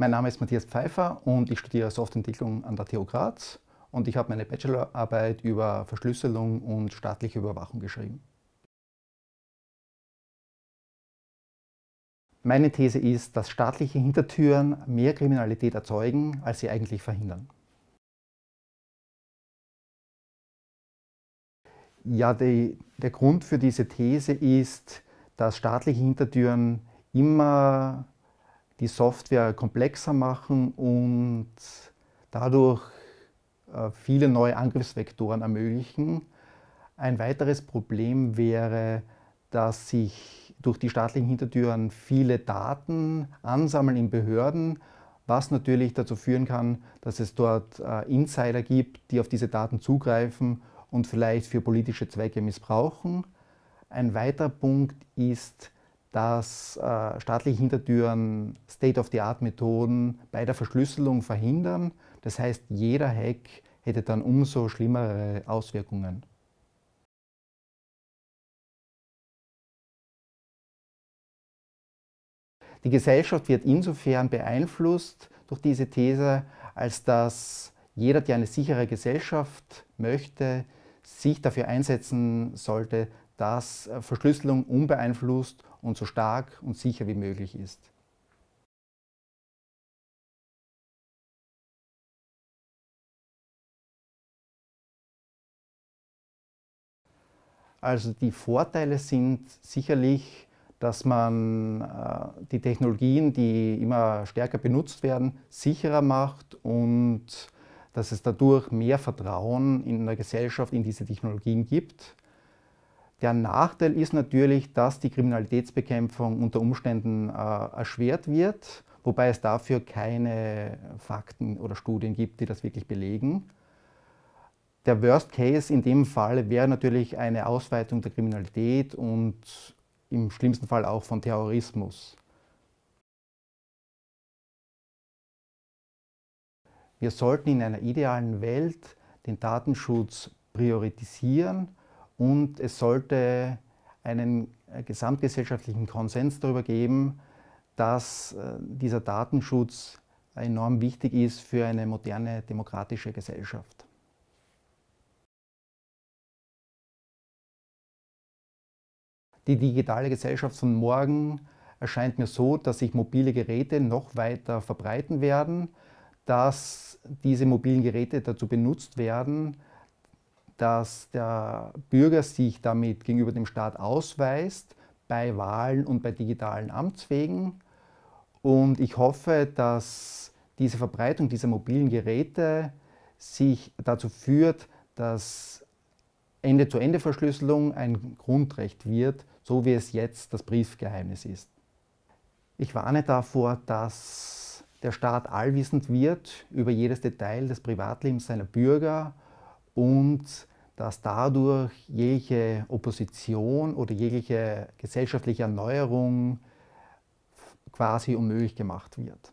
Mein Name ist Matthias Pfeiffer und ich studiere Softentwicklung an der TU Graz und ich habe meine Bachelorarbeit über Verschlüsselung und staatliche Überwachung geschrieben. Meine These ist, dass staatliche Hintertüren mehr Kriminalität erzeugen, als sie eigentlich verhindern. Ja, die, der Grund für diese These ist, dass staatliche Hintertüren immer die Software komplexer machen und dadurch äh, viele neue Angriffsvektoren ermöglichen. Ein weiteres Problem wäre, dass sich durch die staatlichen Hintertüren viele Daten ansammeln in Behörden, was natürlich dazu führen kann, dass es dort äh, Insider gibt, die auf diese Daten zugreifen und vielleicht für politische Zwecke missbrauchen. Ein weiterer Punkt ist, dass äh, staatliche Hintertüren State-of-the-Art-Methoden bei der Verschlüsselung verhindern. Das heißt, jeder Hack hätte dann umso schlimmere Auswirkungen. Die Gesellschaft wird insofern beeinflusst durch diese These, als dass jeder, der eine sichere Gesellschaft möchte, sich dafür einsetzen sollte, dass äh, Verschlüsselung unbeeinflusst und so stark und sicher wie möglich ist. Also die Vorteile sind sicherlich, dass man äh, die Technologien, die immer stärker benutzt werden, sicherer macht und dass es dadurch mehr Vertrauen in der Gesellschaft in diese Technologien gibt. Der Nachteil ist natürlich, dass die Kriminalitätsbekämpfung unter Umständen äh, erschwert wird, wobei es dafür keine Fakten oder Studien gibt, die das wirklich belegen. Der Worst Case in dem Fall wäre natürlich eine Ausweitung der Kriminalität und im schlimmsten Fall auch von Terrorismus. Wir sollten in einer idealen Welt den Datenschutz priorisieren und es sollte einen äh, gesamtgesellschaftlichen Konsens darüber geben, dass äh, dieser Datenschutz enorm wichtig ist für eine moderne demokratische Gesellschaft. Die digitale Gesellschaft von morgen erscheint mir so, dass sich mobile Geräte noch weiter verbreiten werden, dass diese mobilen Geräte dazu benutzt werden, dass der Bürger sich damit gegenüber dem Staat ausweist bei Wahlen und bei digitalen Amtswegen. Und ich hoffe, dass diese Verbreitung dieser mobilen Geräte sich dazu führt, dass Ende-zu-Ende-Verschlüsselung ein Grundrecht wird, so wie es jetzt das Briefgeheimnis ist. Ich warne davor, dass der Staat allwissend wird über jedes Detail des Privatlebens seiner Bürger und dass dadurch jegliche Opposition oder jegliche gesellschaftliche Erneuerung quasi unmöglich gemacht wird.